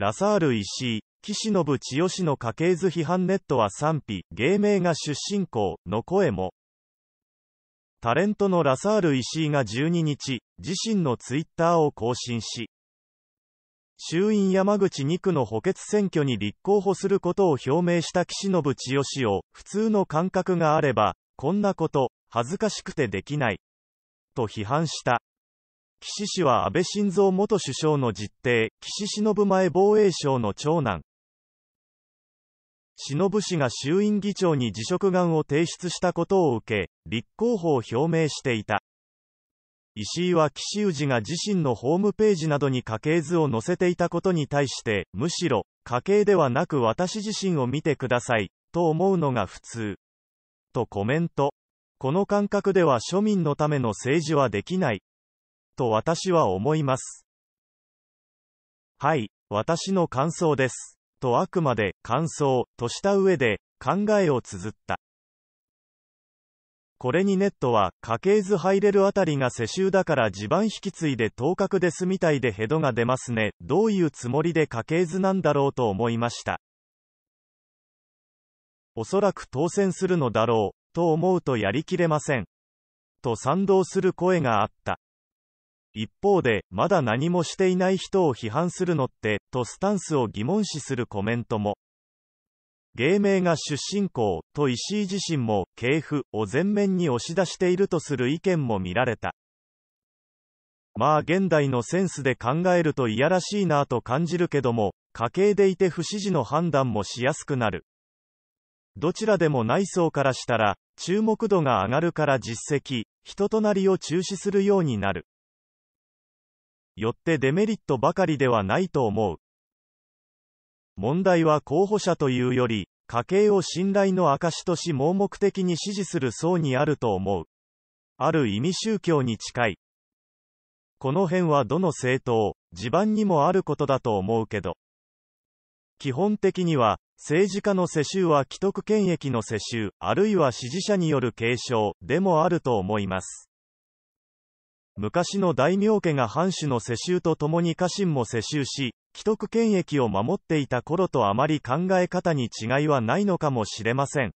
ラサール石井、岸信千代氏の家系図批判ネットは賛否、芸名が出身校の声も。タレントのラサール石井が12日、自身のツイッターを更新し、衆院山口2区の補欠選挙に立候補することを表明した岸信千代氏を、普通の感覚があれば、こんなこと、恥ずかしくてできない。と批判した。岸氏は安倍晋三元首相の実弟、岸忍前防衛省の長男。忍氏が衆院議長に辞職願を提出したことを受け、立候補を表明していた。石井は岸氏が自身のホームページなどに家系図を載せていたことに対して、むしろ、家系ではなく私自身を見てください、と思うのが普通。とコメント。この感覚では庶民のための政治はできない。と私は思います。はい、私の感想です。とあくまで感想とした上で考えを綴った。これにネットは家系図入れるあたりが世襲だから地盤引き継いで頭角ですみたいでヘドが出ますね。どういうつもりで家系図なんだろうと思いました。おそらく当選するのだろうと思うとやりきれません。と賛同する声があった。一方で、まだ何もしていない人を批判するのって、とスタンスを疑問視するコメントも。芸名が出身校、と石井自身も、系譜を前面に押し出しているとする意見も見られた。まあ現代のセンスで考えるといやらしいなぁと感じるけども、家系でいて不支持の判断もしやすくなる。どちらでも内装からしたら、注目度が上がるから実績、人となりを中止するようになる。よってデメリットばかりではないと思う。問題は候補者というより、家計を信頼の証とし盲目的に支持する層にあると思う。ある意味宗教に近い。この辺はどの政党、地盤にもあることだと思うけど。基本的には、政治家の世襲は既得権益の世襲、あるいは支持者による継承でもあると思います。昔の大名家が藩主の世襲とともに家臣も世襲し、既得権益を守っていた頃とあまり考え方に違いはないのかもしれません。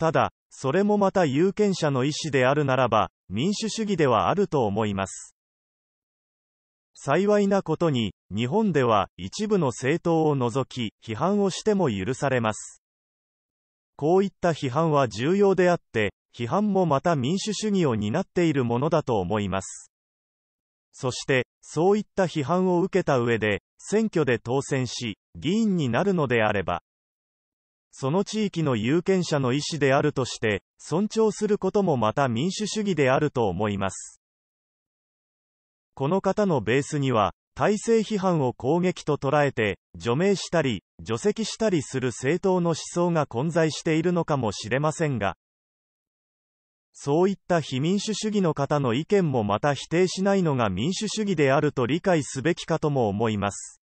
ただ、それもまた有権者の意思であるならば、民主主義ではあると思います。幸いなことに、日本では一部の政党を除き、批判をしても許されます。こういった批判は重要であって、批判もまた民主主義を担っているものだと思います。そして、そういった批判を受けた上で、選挙で当選し、議員になるのであれば、その地域の有権者の意思であるとして、尊重することもまた民主主義であると思います。この方のベースには、体制批判を攻撃と捉えて、除名したり、除籍したりする政党の思想が混在しているのかもしれませんが、そういった非民主主義の方の意見もまた否定しないのが民主主義であると理解すべきかとも思います。